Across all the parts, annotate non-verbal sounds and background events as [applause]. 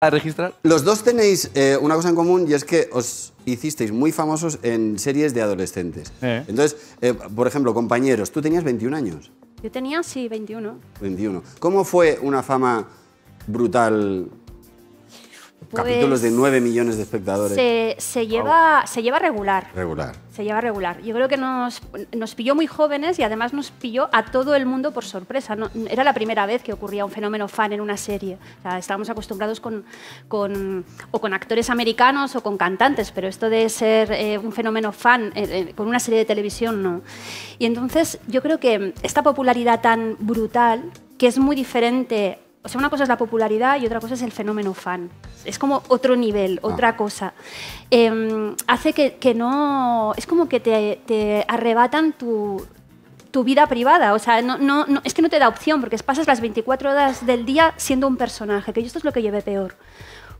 a registrar. Los dos tenéis eh, una cosa en común y es que os hicisteis muy famosos en series de adolescentes. Eh. Entonces, eh, por ejemplo, compañeros, tú tenías 21 años. Yo tenía, sí, 21. 21. ¿Cómo fue una fama brutal capítulos de 9 pues millones de espectadores. Se, lleva, se lleva regular. Regular. Se lleva regular. Yo creo que nos, nos, pilló muy jóvenes y además nos pilló a todo el mundo por sorpresa. No, era la primera vez que ocurría un fenómeno fan en una serie. estábamos acostumbrados con, con, o con actores americanos o con cantantes, pero esto de ser eh, un fenómeno fan eh, eh, con una serie de televisión no. Y entonces yo creo que esta popularidad tan brutal, que es muy diferente o sea, una cosa es la popularidad y otra cosa es el fenómeno fan. Es como otro nivel, ah. otra cosa. Em, hace que, que, no... Es como que te, arrebatan tu, tu vida privada. O sea, no, no, es que no te da opción porque pasas las 24 horas del día siendo un personaje, que yo esto es lo que llevé peor.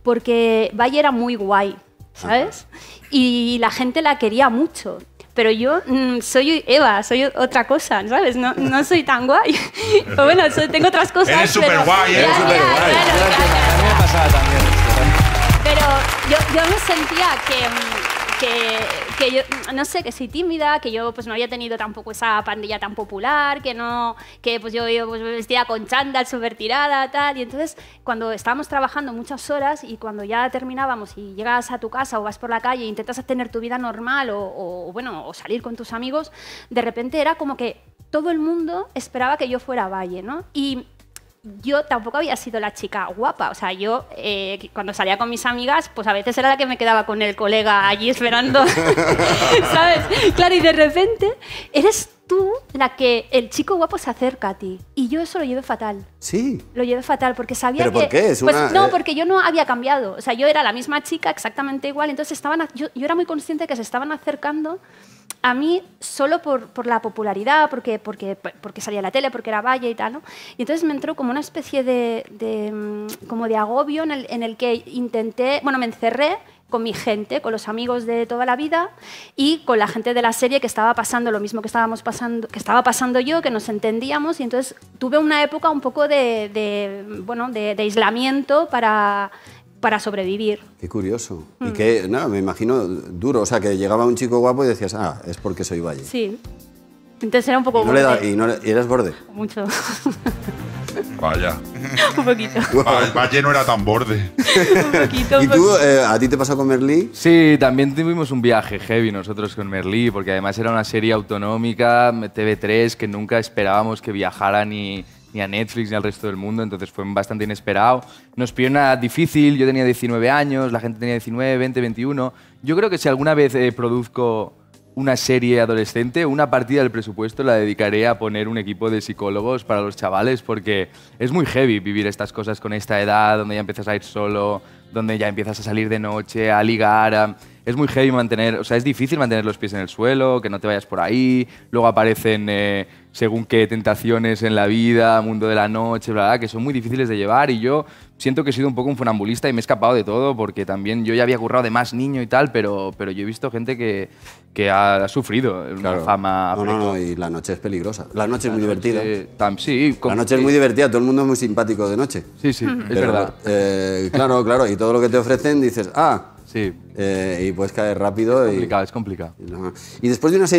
Porque Valle era muy guay, ¿sabes? Y la gente la quería mucho pero yo mm, soy Eva, soy otra cosa, ¿sabes? No, no soy tan guay. [laughs] o bueno, tengo otras cosas. Es súper guay, eres súper guay. Claro, claro, también. Pero yo, yo me sentía que... Mm, que, que, yo, no sé, que soy tímida, que yo pues no había tenido tampoco esa pandilla tan popular, que no, que pues yo, me pues, vestía con chándal, súper tirada, tal, y entonces cuando estábamos trabajando muchas horas y cuando ya terminábamos y llegas a tu casa o vas por la calle e intentas tener tu vida normal o, bueno, o salir con tus amigos, de repente era como que todo el mundo esperaba que yo fuera a Valle, ¿no? Y yo tampoco había sido la chica guapa. O sea, yo eh, cuando salía con mis amigas, pues a veces era la que me quedaba con el colega allí esperando, [laughs] ¿sabes? Claro, y de repente eres tú la que el chico guapo se acerca a ti. Y yo eso lo llevé fatal. Sí. Lo llevé fatal porque sabía que. ¿Por qué? pues, no, eh, porque yo no había cambiado. O sea, yo era la misma chica, exactamente igual. Entonces estaban, yo, yo era muy consciente que se estaban acercando a mí solo por, por la popularidad, porque, porque, porque salía la tele, porque era valle y tal, Y entonces me entró como una especie de, de mm, como de agobio en el, que intenté, bueno, me encerré con mi gente, con los amigos de toda la vida y con la gente de la serie que estaba pasando lo mismo que estábamos pasando, que estaba pasando yo, que nos entendíamos y entonces tuve una época un poco de, de bueno, de aislamiento para para sobrevivir. Qué curioso. Y mm. que, nada, me imagino duro. O sea, que llegaba un chico guapo y decías, ah, es porque soy valle. Sí. Entonces era un poco. no y, eras borde. Mucho. [laughs] Vaya. [laughs] un poquito. Ah, valle no era tan borde. [laughs] un poquito. ¿Y tú, eh, a ti te pasó con Merlí? Sí, también tuvimos un viaje heavy nosotros con Merlí, porque además era una serie autonómica, TV3, que nunca esperábamos que viajaran Y ni a Netflix ni al resto del mundo, entonces fue bastante inesperado. Nos pidieron una difícil, yo tenía 19 años, la gente tenía 19, 20, 21. Yo creo que si alguna vez eh, produzco una serie adolescente, una partida del presupuesto la dedicaré a poner un equipo de psicólogos para los chavales, porque es muy heavy vivir estas cosas con esta edad, donde ya empiezas a ir solo, donde ya empiezas a salir de noche, a ligar. Es muy heavy mantener, o sea, es difícil mantener los pies en el suelo, que no te vayas por ahí. Luego aparecen. Eh, según qué tentaciones en la vida, mundo de la noche, verdad que son muy difíciles de llevar y yo siento que he sido un poco un funambulista y me he escapado de todo porque también yo ya había currado de más niño y tal, pero, pero yo he visto gente que, ha, sufrido una fama. No, no, no, y la noche es peligrosa. La noche es muy divertida. sí, la noche es muy divertida, todo el mundo es muy simpático de noche. Sí, sí, es verdad. Eh, claro, claro, y todo lo que te ofrecen dices, ah, sí. Eh, y puedes caer rápido. Es complicado, es complicado. después de una serie